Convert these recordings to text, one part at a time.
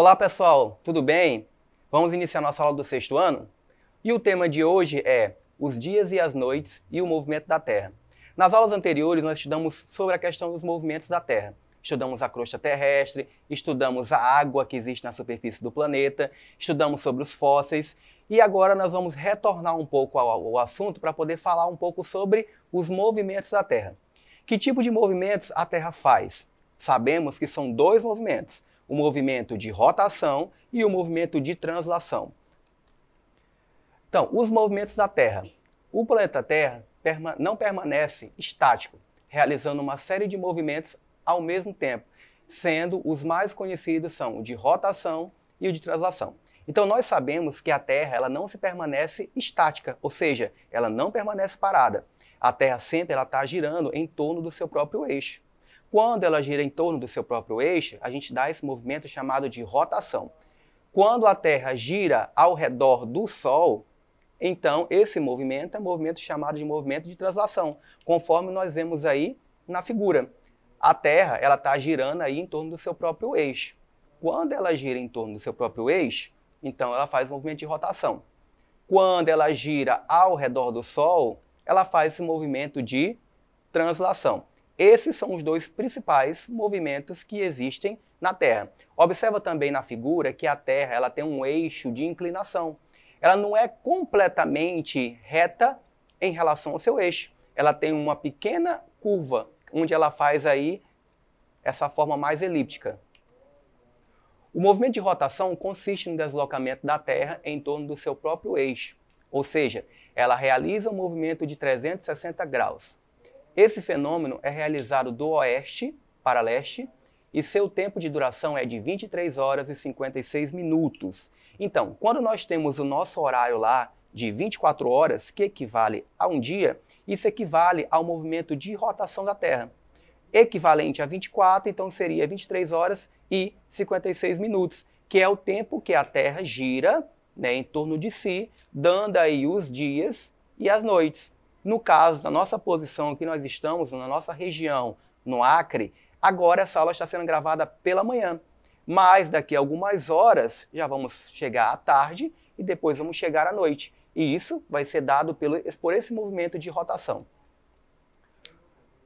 Olá pessoal, tudo bem? Vamos iniciar nossa aula do sexto ano? E o tema de hoje é Os Dias e as Noites e o Movimento da Terra. Nas aulas anteriores, nós estudamos sobre a questão dos movimentos da Terra. Estudamos a crosta terrestre, estudamos a água que existe na superfície do planeta, estudamos sobre os fósseis e agora nós vamos retornar um pouco ao, ao assunto para poder falar um pouco sobre os movimentos da Terra. Que tipo de movimentos a Terra faz? Sabemos que são dois movimentos: o movimento de rotação e o movimento de translação. Então, os movimentos da Terra. O planeta Terra não permanece estático, realizando uma série de movimentos ao mesmo tempo, sendo os mais conhecidos são o de rotação e o de translação. Então nós sabemos que a Terra ela não se permanece estática, ou seja, ela não permanece parada. A Terra sempre ela está girando em torno do seu próprio eixo. Quando ela gira em torno do seu próprio eixo, a gente dá esse movimento chamado de rotação. Quando a Terra gira ao redor do Sol, então esse movimento é um movimento chamado de movimento de translação, conforme nós vemos aí na figura. A Terra ela está girando aí em torno do seu próprio eixo. Quando ela gira em torno do seu próprio eixo, então ela faz um movimento de rotação. Quando ela gira ao redor do Sol, ela faz esse movimento de translação. Esses são os dois principais movimentos que existem na Terra. Observa também na figura que a Terra ela tem um eixo de inclinação. Ela não é completamente reta em relação ao seu eixo. Ela tem uma pequena curva onde ela faz aí essa forma mais elíptica. O movimento de rotação consiste no deslocamento da Terra em torno do seu próprio eixo, ou seja, ela realiza um movimento de 360 graus. Esse fenômeno é realizado do oeste para leste e seu tempo de duração é de 23 horas e 56 minutos. Então, quando nós temos o nosso horário lá de 24 horas, que equivale a um dia, isso equivale ao movimento de rotação da Terra. Equivalente a 24, então seria 23 horas e 56 minutos, que é o tempo que a Terra gira né, em torno de si, dando aí os dias e as noites. No caso da nossa posição que nós estamos, na nossa região, no Acre, agora essa aula está sendo gravada pela manhã. Mas daqui a algumas horas já vamos chegar à tarde e depois vamos chegar à noite. E isso vai ser dado pelo, por esse movimento de rotação.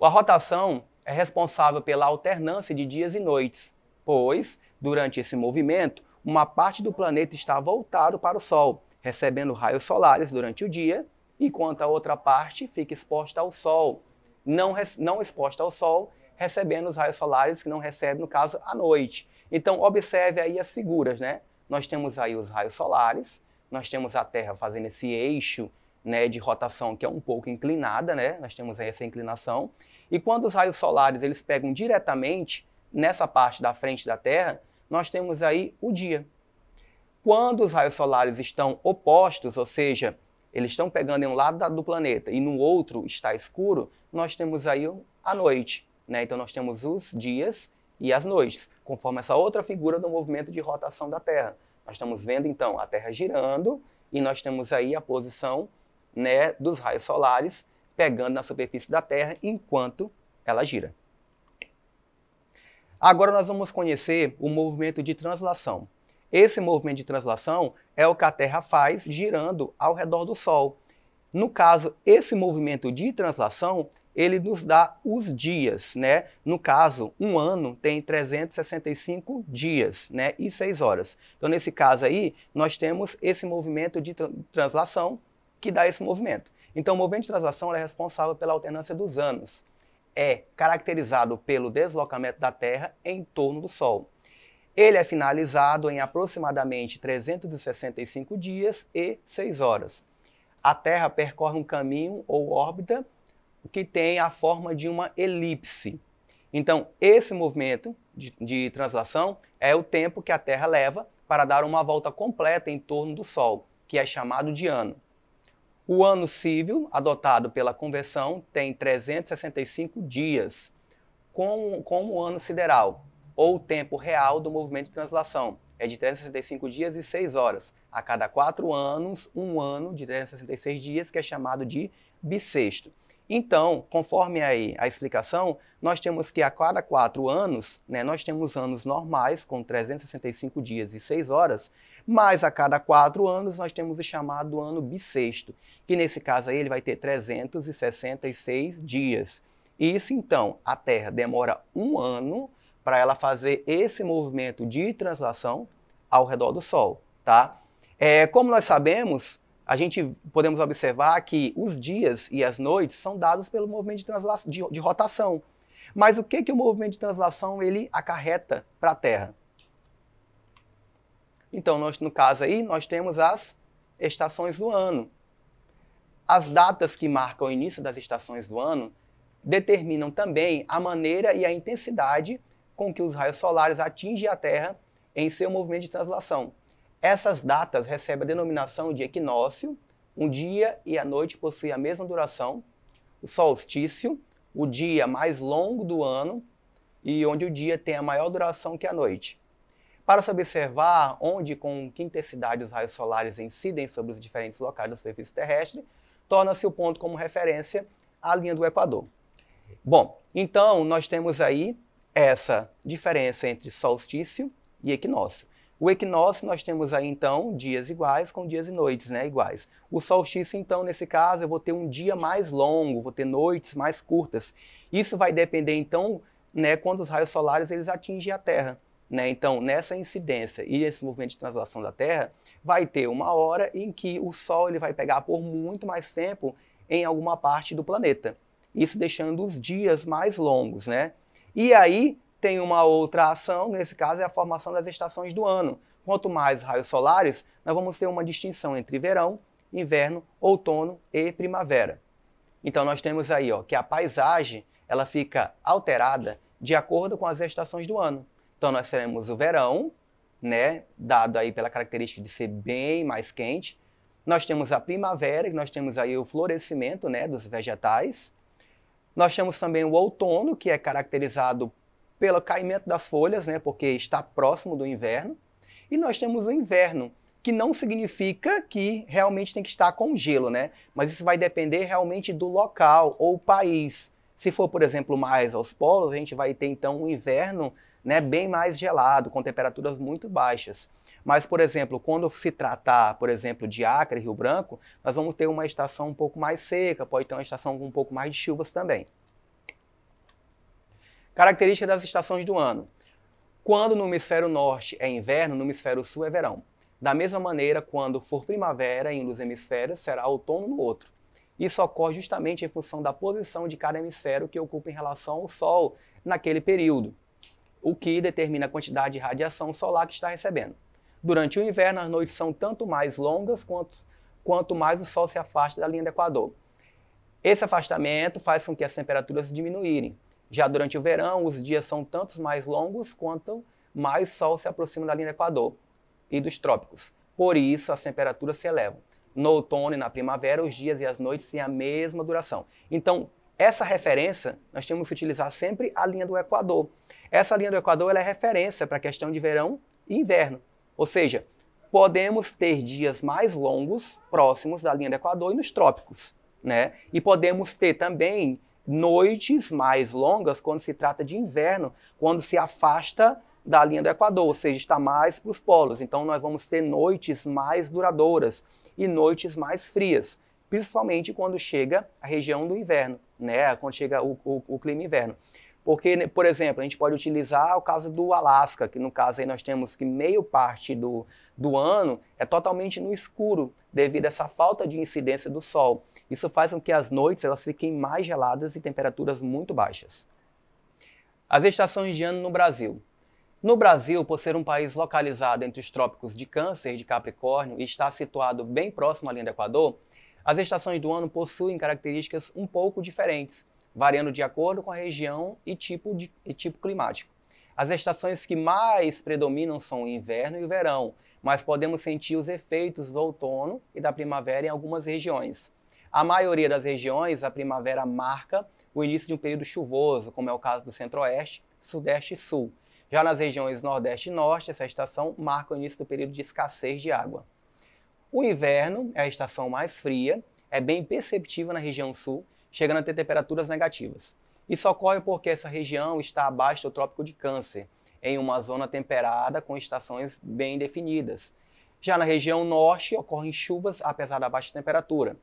A rotação é responsável pela alternância de dias e noites, pois, durante esse movimento, uma parte do planeta está voltado para o Sol, recebendo raios solares durante o dia enquanto a outra parte fica exposta ao sol. Não, não exposta ao sol, recebendo os raios solares que não recebe, no caso, à noite. Então, observe aí as figuras, né? Nós temos aí os raios solares, nós temos a Terra fazendo esse eixo né, de rotação que é um pouco inclinada, né? Nós temos aí essa inclinação. E quando os raios solares eles pegam diretamente nessa parte da frente da Terra, nós temos aí o dia. Quando os raios solares estão opostos, ou seja, eles estão pegando em um lado do planeta e no outro está escuro, nós temos aí a noite. Né? Então nós temos os dias e as noites, conforme essa outra figura do movimento de rotação da Terra. Nós estamos vendo então a Terra girando e nós temos aí a posição né, dos raios solares pegando na superfície da Terra enquanto ela gira. Agora nós vamos conhecer o movimento de translação. Esse movimento de translação é o que a Terra faz girando ao redor do Sol. No caso, esse movimento de translação, ele nos dá os dias, né? No caso, um ano tem 365 dias, né? E 6 horas. Então, nesse caso aí, nós temos esse movimento de translação que dá esse movimento. Então, o movimento de translação é responsável pela alternância dos anos. É caracterizado pelo deslocamento da Terra em torno do Sol. Ele é finalizado em aproximadamente 365 dias e 6 horas. A Terra percorre um caminho ou órbita que tem a forma de uma elipse. Então, esse movimento de, de translação é o tempo que a Terra leva para dar uma volta completa em torno do Sol, que é chamado de ano. O ano civil, adotado pela convenção, tem 365 dias, como, como o ano sideral, ou o tempo real do movimento de translação. É de 365 dias e 6 horas. A cada 4 anos, um ano de 366 dias, que é chamado de bissexto. Então, conforme aí a explicação, nós temos que a cada quatro anos, né, nós temos anos normais, com 365 dias e 6 horas, mas a cada quatro anos nós temos o chamado ano bissexto, que nesse caso aí ele vai ter 366 dias. Isso então, a Terra demora um ano para ela fazer esse movimento de translação ao redor do Sol, tá? É, como nós sabemos, a gente podemos observar que os dias e as noites são dados pelo movimento de, translação, de, de rotação. Mas o que, que o movimento de translação ele acarreta para a Terra? Então, nós, no caso aí, nós temos as estações do ano. As datas que marcam o início das estações do ano determinam também a maneira e a intensidade com que os raios solares atingem a Terra em seu movimento de translação. Essas datas recebem a denominação de equinócio, um dia e a noite possuem a mesma duração, o solstício, o dia mais longo do ano e onde o dia tem a maior duração que a noite. Para se observar onde e com que intensidade os raios solares incidem sobre os diferentes locais da superfície terrestre, torna-se o ponto como referência a linha do Equador. Bom, então nós temos aí essa diferença entre solstício e equinócio. O equinócio nós temos aí então dias iguais com dias e noites, né, iguais. O solstício então nesse caso eu vou ter um dia mais longo, vou ter noites mais curtas. Isso vai depender então, né, quando os raios solares eles atingem a Terra, né? Então, nessa incidência e esse movimento de translação da Terra, vai ter uma hora em que o sol ele vai pegar por muito mais tempo em alguma parte do planeta. Isso deixando os dias mais longos, né? E aí tem uma outra ação, nesse caso é a formação das estações do ano. Quanto mais raios solares, nós vamos ter uma distinção entre verão, inverno, outono e primavera. Então nós temos aí ó, que a paisagem ela fica alterada de acordo com as estações do ano. Então nós teremos o verão, né, dado aí pela característica de ser bem mais quente. Nós temos a primavera, que nós temos aí o florescimento, né, dos vegetais. Nós temos também o outono, que é caracterizado pelo caimento das folhas, né, porque está próximo do inverno. E nós temos o inverno, que não significa que realmente tem que estar com gelo, né? Mas isso vai depender realmente do local ou país. Se for, por exemplo, mais aos polos, a gente vai ter então um inverno né, bem mais gelado, com temperaturas muito baixas. Mas, por exemplo, quando se tratar, por exemplo, de Acre, Rio Branco, nós vamos ter uma estação um pouco mais seca, pode ter uma estação com um pouco mais de chuvas também. Característica das estações do ano. Quando no hemisfério norte é inverno, no hemisfério sul é verão. Da mesma maneira, quando for primavera em um dos hemisférios, será outono no outro. Isso ocorre justamente em função da posição de cada hemisfério que ocupa em relação ao Sol naquele período o que determina a quantidade de radiação solar que está recebendo. Durante o inverno, as noites são tanto mais longas quanto, quanto mais o Sol se afasta da linha do Equador. Esse afastamento faz com que as temperaturas diminuírem. Já durante o verão, os dias são tantos mais longos quanto mais Sol se aproxima da linha do Equador e dos trópicos. Por isso, as temperaturas se elevam. No outono e na primavera, os dias e as noites têm a mesma duração. Então, essa referência nós temos que utilizar sempre a linha do Equador. Essa linha do Equador é referência para a questão de verão e inverno. Ou seja, podemos ter dias mais longos próximos da linha do Equador e nos trópicos. Né? E podemos ter também noites mais longas quando se trata de inverno, quando se afasta da linha do Equador, ou seja, está mais para os polos. Então nós vamos ter noites mais duradouras e noites mais frias, principalmente quando chega a região do inverno, né? Quando chega o, o, o clima inverno. Porque, né, por exemplo, a gente pode utilizar o caso do Alasca, que no caso aí nós temos que meio parte do, do ano é totalmente no escuro, devido a essa falta de incidência do sol. Isso faz com que as noites elas fiquem mais geladas e temperaturas muito baixas. As estações de ano no Brasil. No Brasil, por ser um país localizado entre os trópicos de Câncer e de Capricórnio e estar situado bem próximo à linha do Equador, as estações do ano possuem características um pouco diferentes variando de acordo com a região e tipo, de, e tipo climático. As estações que mais predominam são o inverno e o verão, mas podemos sentir os efeitos do outono e da primavera em algumas regiões. A maioria das regiões, a primavera marca o início de um período chuvoso, como é o caso do Centro-Oeste, Sudeste e Sul. Já nas regiões Nordeste e Norte, essa estação marca o início do período de escassez de água. O inverno é a estação mais fria, é bem perceptível na região Sul, chegando a ter temperaturas negativas. Isso ocorre porque essa região está abaixo do Trópico de Câncer, em uma zona temperada com estações bem definidas. Já na região norte ocorrem chuvas apesar da baixa temperatura.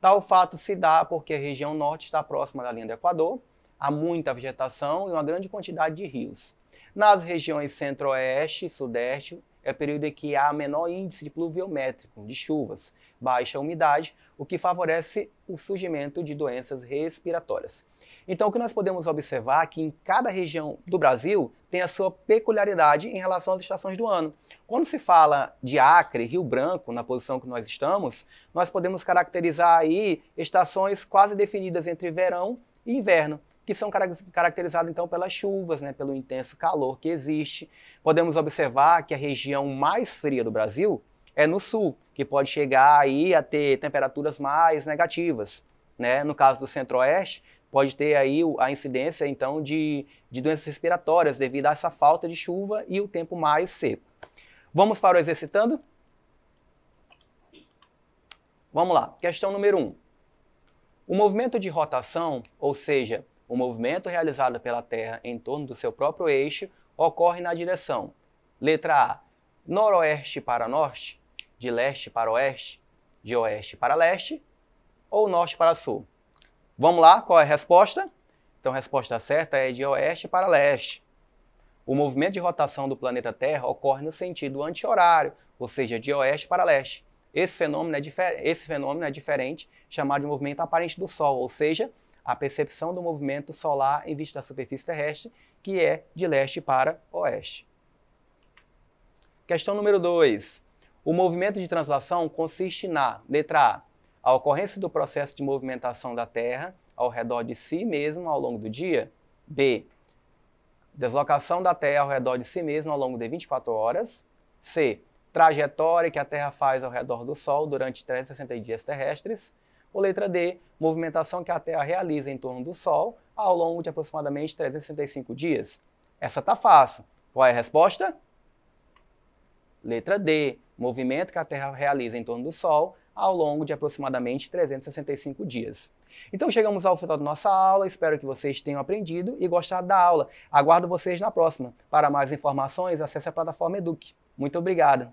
Tal fato se dá porque a região norte está próxima da linha do Equador, há muita vegetação e uma grande quantidade de rios. Nas regiões centro-oeste e sudeste é o período em que há menor índice de pluviométrico, de chuvas, baixa umidade, o que favorece o surgimento de doenças respiratórias. Então, o que nós podemos observar é que em cada região do Brasil tem a sua peculiaridade em relação às estações do ano. Quando se fala de Acre, Rio Branco, na posição que nós estamos, nós podemos caracterizar aí estações quase definidas entre verão e inverno que são caracterizadas então pelas chuvas, né, pelo intenso calor que existe. Podemos observar que a região mais fria do Brasil é no sul, que pode chegar aí a ter temperaturas mais negativas. Né? No caso do centro-oeste, pode ter aí a incidência então de, de doenças respiratórias devido a essa falta de chuva e o tempo mais seco. Vamos para o exercitando? Vamos lá, questão número 1. Um. O movimento de rotação, ou seja, o movimento realizado pela Terra em torno do seu próprio eixo, ocorre na direção: letra A, noroeste para norte, de leste para oeste, de oeste para leste ou norte para sul? Vamos lá, qual é a resposta? Então a resposta certa é de oeste para leste. O movimento de rotação do planeta Terra ocorre no sentido anti-horário, ou seja, de oeste para leste. Esse fenômeno, é esse fenômeno é diferente, chamado de movimento aparente do Sol, ou seja, a percepção do movimento solar em vista da superfície terrestre, que é de leste para oeste. Questão número 2. O movimento de translação consiste na, letra A, a ocorrência do processo de movimentação da Terra ao redor de si mesmo ao longo do dia. B, deslocação da Terra ao redor de si mesmo ao longo de 24 horas. C, trajetória que a Terra faz ao redor do Sol durante 360 dias terrestres. Ou letra D, movimentação que a Terra realiza em torno do Sol ao longo de aproximadamente 365 dias. Essa tá fácil. Qual é a resposta? Letra D, movimento que a Terra realiza em torno do Sol ao longo de aproximadamente 365 dias. Então chegamos ao final da nossa aula, espero que vocês tenham aprendido e gostado da aula. Aguardo vocês na próxima. Para mais informações, acesse a plataforma Eduque. Muito obrigado!